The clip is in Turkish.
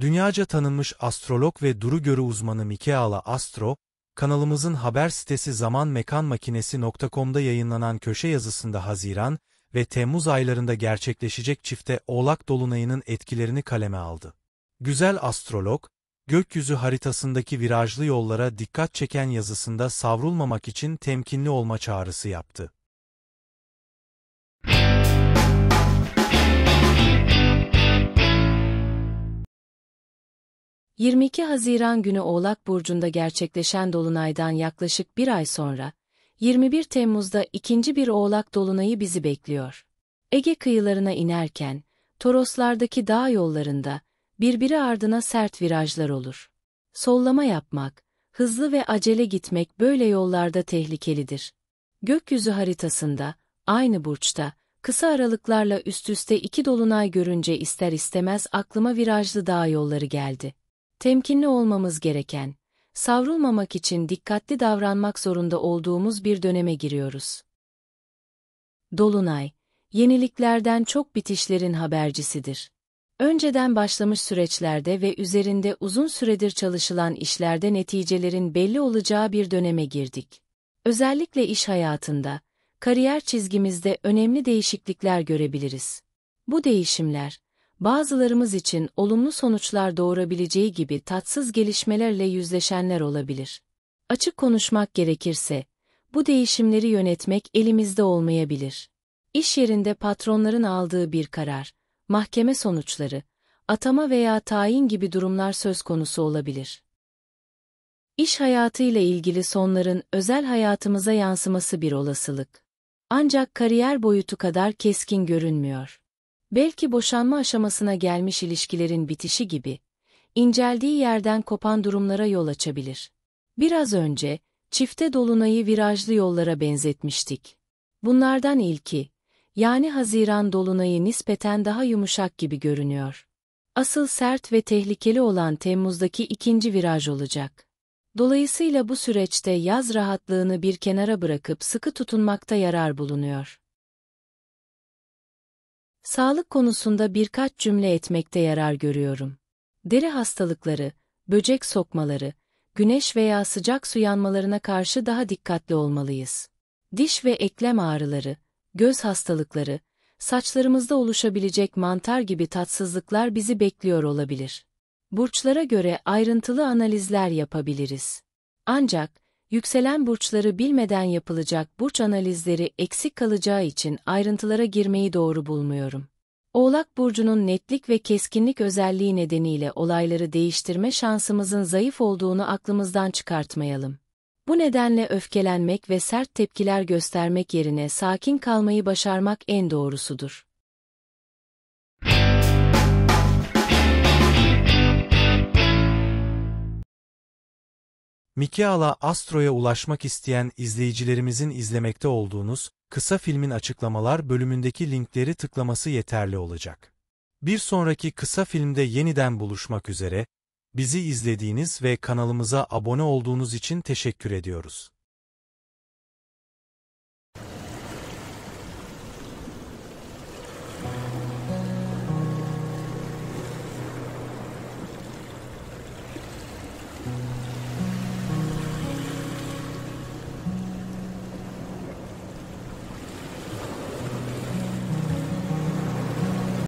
Dünyaca tanınmış astrolog ve duru görü uzmanı Michaela Astro, kanalımızın haber sitesi zamanmekanmakinesi.com'da yayınlanan köşe yazısında Haziran ve Temmuz aylarında gerçekleşecek çifte Oğlak Dolunay'ının etkilerini kaleme aldı. Güzel astrolog, gökyüzü haritasındaki virajlı yollara dikkat çeken yazısında savrulmamak için temkinli olma çağrısı yaptı. 22 Haziran günü Oğlak Burcu'nda gerçekleşen Dolunay'dan yaklaşık bir ay sonra, 21 Temmuz'da ikinci bir Oğlak Dolunay'ı bizi bekliyor. Ege kıyılarına inerken, Toroslardaki dağ yollarında, birbiri ardına sert virajlar olur. Sollama yapmak, hızlı ve acele gitmek böyle yollarda tehlikelidir. Gökyüzü haritasında, aynı burçta, kısa aralıklarla üst üste iki dolunay görünce ister istemez aklıma virajlı dağ yolları geldi temkinli olmamız gereken, savrulmamak için dikkatli davranmak zorunda olduğumuz bir döneme giriyoruz. Dolunay, yeniliklerden çok bitişlerin habercisidir. Önceden başlamış süreçlerde ve üzerinde uzun süredir çalışılan işlerde neticelerin belli olacağı bir döneme girdik. Özellikle iş hayatında, kariyer çizgimizde önemli değişiklikler görebiliriz. Bu değişimler, bazılarımız için olumlu sonuçlar doğurabileceği gibi tatsız gelişmelerle yüzleşenler olabilir. Açık konuşmak gerekirse, bu değişimleri yönetmek elimizde olmayabilir. İş yerinde patronların aldığı bir karar, mahkeme sonuçları, atama veya tayin gibi durumlar söz konusu olabilir. İş hayatıyla ilgili sonların özel hayatımıza yansıması bir olasılık. Ancak kariyer boyutu kadar keskin görünmüyor. Belki boşanma aşamasına gelmiş ilişkilerin bitişi gibi, inceldiği yerden kopan durumlara yol açabilir. Biraz önce, çifte dolunayı virajlı yollara benzetmiştik. Bunlardan ilki, yani Haziran dolunayı nispeten daha yumuşak gibi görünüyor. Asıl sert ve tehlikeli olan Temmuz'daki ikinci viraj olacak. Dolayısıyla bu süreçte yaz rahatlığını bir kenara bırakıp sıkı tutunmakta yarar bulunuyor. Sağlık konusunda birkaç cümle etmekte yarar görüyorum. Deri hastalıkları, böcek sokmaları, güneş veya sıcak su yanmalarına karşı daha dikkatli olmalıyız. Diş ve eklem ağrıları, göz hastalıkları, saçlarımızda oluşabilecek mantar gibi tatsızlıklar bizi bekliyor olabilir. Burçlara göre ayrıntılı analizler yapabiliriz. Ancak, Yükselen burçları bilmeden yapılacak burç analizleri eksik kalacağı için ayrıntılara girmeyi doğru bulmuyorum. Oğlak burcunun netlik ve keskinlik özelliği nedeniyle olayları değiştirme şansımızın zayıf olduğunu aklımızdan çıkartmayalım. Bu nedenle öfkelenmek ve sert tepkiler göstermek yerine sakin kalmayı başarmak en doğrusudur. Mikeala Astro'ya ulaşmak isteyen izleyicilerimizin izlemekte olduğunuz kısa filmin açıklamalar bölümündeki linkleri tıklaması yeterli olacak. Bir sonraki kısa filmde yeniden buluşmak üzere, bizi izlediğiniz ve kanalımıza abone olduğunuz için teşekkür ediyoruz.